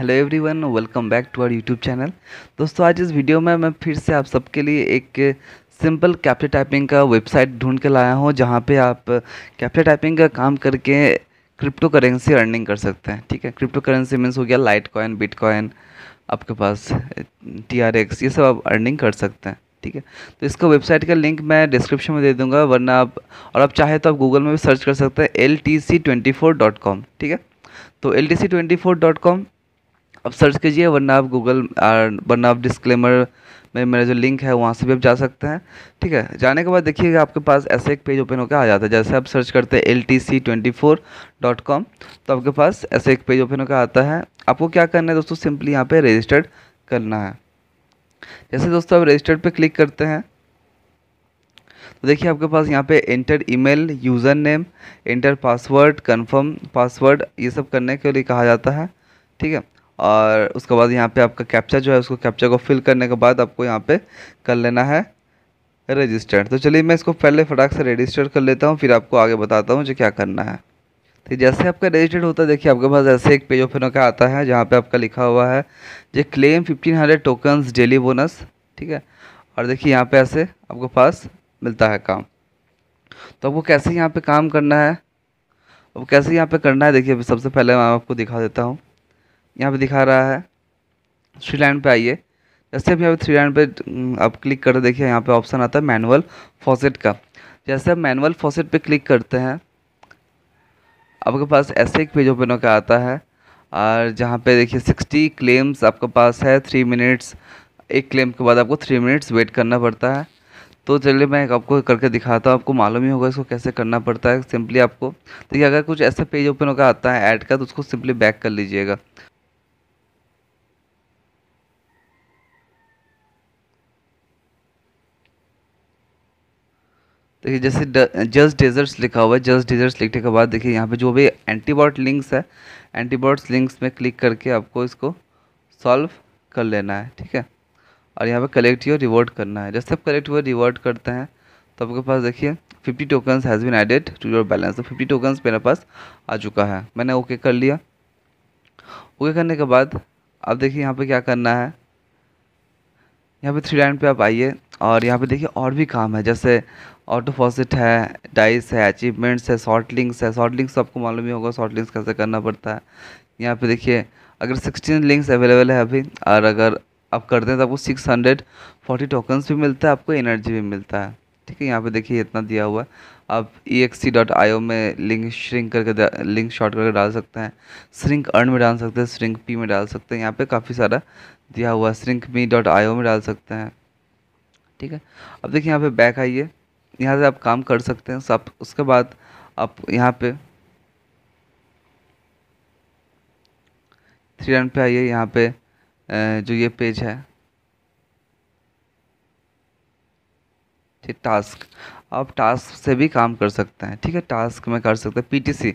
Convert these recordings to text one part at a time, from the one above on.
hello everyone welcome back to our YouTube channel दोस्तों आज इस वीडियो में मैं फिर से आप सबके लिए एक सिंपल कैप्चर टाइपिंग का वेबसाइट ढूंढ के लाया हूँ जहाँ पे आप कैप्चर टाइपिंग का काम करके क्रिप्टो करेंसी अर्निंग कर सकते हैं ठीक है क्रिप्टो करेंसी मीन्स हो गया लाइट कॉइन बिट कॉइन आपके पास टी आर एक्स ये सब आप अर्निंग कर सकते हैं ठीक है तो इसका वेबसाइट का लिंक मैं डिस्क्रिप्शन में दे दूँगा वरना आप और आप चाहे तो आप गूगल में भी सर्च कर सकते हैं L T C twenty four dot com ठीक है तो L T C twenty four dot com आप सर्च कीजिए वरना आप गूगल वरना आप डिस्क्लेमर में मेरा जो लिंक है वहाँ से भी आप जा सकते हैं ठीक है जाने के बाद देखिएगा आपके पास ऐसे एक पेज ओपन होकर आ जाता है जैसे आप सर्च करते हैं L T C twenty four dot com तो आपके पास ऐसे एक पेज ओपन होकर आता है आपको क्या करना है दोस्तों सिंपली यहाँ पे रजिस्टर्ड करना है जैसे दोस्तों आप रजिस्टर्ड पे क्लिक करते हैं तो देखिए आपके पास यहाँ पे enter email username enter password confirm password ये सब करने के लिए कहा जाता है ठीक है और उसके बाद यहाँ पे आपका कैप्चा जो है उसको कैप्चा को फिल करने के बाद आपको यहाँ पे कर लेना है रजिस्टर्ड तो चलिए मैं इसको पहले फटाक से रजिस्टर्ड कर लेता हूँ फिर आपको आगे बताता हूँ जो क्या करना है तो जैसे आपका रजिस्टर्ड होता है देखिए आपके पास ऐसे एक पेज ओपन होकर आता है जहाँ पर आपका लिखा हुआ है जो claim fifteen hundred daily bonus ठीक है और देखिए यहाँ पर ऐसे आपके पास मिलता है काम तो आपको कैसे यहाँ पर काम करना है अब कैसे यहाँ पे करना है देखिए अभी सबसे पहले मैं आपको दिखा देता हूँ यहाँ पे दिखा रहा है थ्री लाइन पे आइए जैसे आप यहाँ पे थ्री लाइन पे आप क्लिक कर देखिए यहाँ पे ऑप्शन आता है मैनुअल फॉसेट का जैसे आप मैनुअल फॉसेट पे क्लिक करते हैं आपके पास ऐसे एक पेज ओपन होकर आता है और जहाँ पे देखिए सिक्सटी क्लेम्स आपके पास है थ्री मिनट्स एक क्लेम के बाद आपको थ्री मिनट्स वेट करना पड़ता है तो चलिए मैं आपको करके दिखाता हूँ आपको मालूम ही होगा इसको कैसे करना पड़ता है सिंपली आपको देखिए अगर कुछ ऐसा पेज ओपन होकर आता है ऐड का तो उसको सिंपली बैक कर लीजिएगा देखिए तो जैसे जस्ट डेजर्ट्स लिखा हुआ है जस्ट डेजर्ट्स लिखने के बाद देखिए यहाँ पे जो भी एंटीबॉट लिंक्स है एंटीबॉट्स लिंक्स में क्लिक करके आपको इसको सॉल्व कर लेना है ठीक है और यहाँ पे कलेक्ट योर रिवॉर्ड करना है जैसे आप कलेक्ट हुआ रिवॉर्ड करते हैं तो आपके पास देखिए fifty tokens has been added to your balance तो फिफ्टी टोकन्स मेरे पास आ चुका है मैंने ओके कर लिया ओके करने के बाद अब देखिए यहाँ पर क्या करना है यहाँ पे थ्री लाइन पे आप आइए और यहाँ पे देखिए और भी काम है जैसे ऑटो फॉसिट है डाइस है अचीवमेंट्स है शॉर्ट लिंक्स है शॉर्ट लिंक्स तो आपको मालूम ही होगा शॉर्ट लिंक्स कैसे करना पड़ता है यहाँ पे देखिए अगर सिक्सटीन लिंक्स अवेलेबल है अभी और अगर आप करते हैं तो आपको सिक्स हंड्रेड फोर्टी टोकन्स भी मिलता है आपको एनर्जी भी मिलता है ठीक है यहाँ पे देखिए इतना दिया हुआ है आप ई x C dot I O में लिंक श्रिंक करके लिंक शॉर्ट करके डाल सकते हैं श्रिंक अर्न में डाल सकते हैं श्रिंक पी में डाल सकते हैं यहाँ पे काफ़ी सारा दिया हुआ है shrink me dot I O में डाल सकते हैं ठीक है अब देखिए यहाँ पे बैक आइए यहाँ से आप काम कर सकते हैं सब उसके बाद आप यहाँ पे थ्री रन पे आइए यहाँ पे जो ये पेज है फिर टास्क आप टास्क से भी काम कर सकते हैं ठीक है टास्क में कर सकते हैं पीटीसी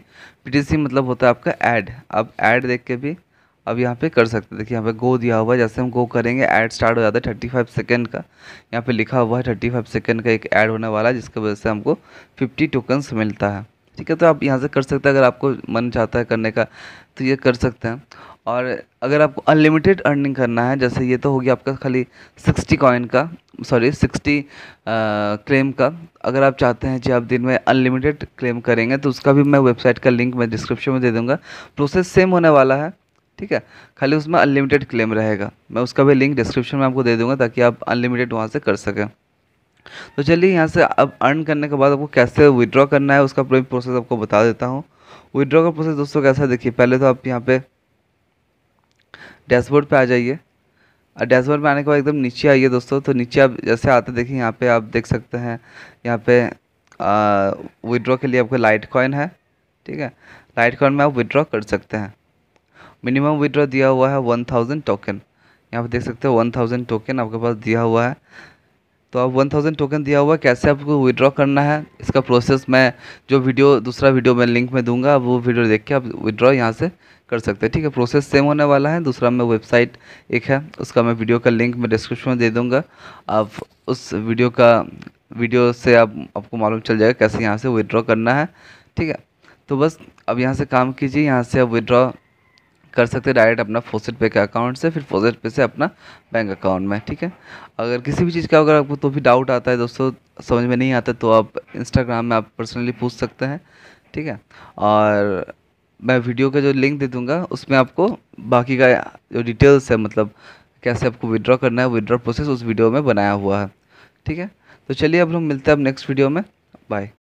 पीटीसी मतलब होता है आपका ऐड अब ऐड देख के भी अब यहाँ पे कर सकते हैं देखिए यहाँ पे गो दिया हुआ है जैसे हम गो करेंगे ऐड स्टार्ट हो जाता है थर्टी फाइव सेकेंड का यहाँ पे लिखा हुआ है थर्टी फाइव सेकेंड का एक ऐड होने वाला है जिसकी वजह से हमको फिफ्टी टोकन्स मिलता है ठीक है तो आप यहाँ से कर सकते हैं अगर आपको मन चाहता है करने का तो ये कर सकते हैं और अगर आपको अनलिमिटेड अर्निंग करना है जैसे ये तो होगी आपका खाली सिक्सटी कॉइन का सॉरी सिक्सटी क्लेम का अगर आप चाहते हैं कि आप दिन में अनलिमिटेड क्लेम करेंगे तो उसका भी मैं वेबसाइट का लिंक मैं डिस्क्रिप्शन में दे दूँगा प्रोसेस सेम होने वाला है ठीक है खाली उसमें अनलिमिटेड क्लेम रहेगा मैं उसका भी लिंक डिस्क्रिप्शन में आपको दे दूँगा ताकि आप अनलिमिटेड वहाँ से कर सकें तो चलिए यहाँ से अब अर्न करने के बाद आपको कैसे विड्रॉ करना है उसका पूरा प्रोसेस आपको बता देता हूँ विड्रॉ का प्रोसेस दोस्तों कैसा देखिए पहले तो आप यहाँ पे डैशबोर्ड पे आ जाइए और डैशबोर्ड पर आने के बाद एकदम नीचे आइए दोस्तों तो नीचे आप जैसे आते देखिए यहाँ पे आप देख सकते हैं यहाँ पे विड्रॉ के लिए आपको लाइट कॉइन है ठीक है लाइट कॉइन में आप विड्रॉ कर सकते हैं मिनिमम विड्रॉ दिया हुआ है वन थाउजेंड टोकन यहाँ पर देख सकते हो वन थाउजेंड टोकन आपके पास दिया हुआ है तो आप वन थाउजेंड टोकन दिया हुआ है कैसे आपको विड्रॉ करना है इसका प्रोसेस मैं जो वीडियो दूसरा वीडियो मैं लिंक में दूंगा आप वो वीडियो देख के आप विड्रॉ यहाँ से कर सकते हैं ठीक है प्रोसेस सेम होने वाला है दूसरा मैं वेबसाइट एक है उसका मैं वीडियो का लिंक मैं डिस्क्रिप्शन में दे दूँगा आप उस वीडियो का वीडियो से आप आपको मालूम चल जाएगा कैसे यहाँ से विड्रॉ करना है ठीक है तो बस अब यहाँ से काम कीजिए यहाँ से आप विड्रॉ कर सकते हैं डायरेक्ट अपना फोसेट पे के अकाउंट से फिर फोसेट पे से अपना बैंक अकाउंट में ठीक है अगर किसी भी चीज़ का अगर आपको तो भी डाउट आता है दोस्तों समझ में नहीं आता तो आप इंस्टाग्राम में आप पर्सनली पूछ सकते हैं ठीक है और मैं वीडियो का जो लिंक दे दूँगा उसमें आपको बाकी का जो डिटेल्स है मतलब कैसे आपको विदड्रॉ करना है विदड्रॉ प्रोसेस उस वीडियो में बनाया हुआ है ठीक है तो चलिए अब हम मिलते हैं अब नेक्स्ट वीडियो में बाय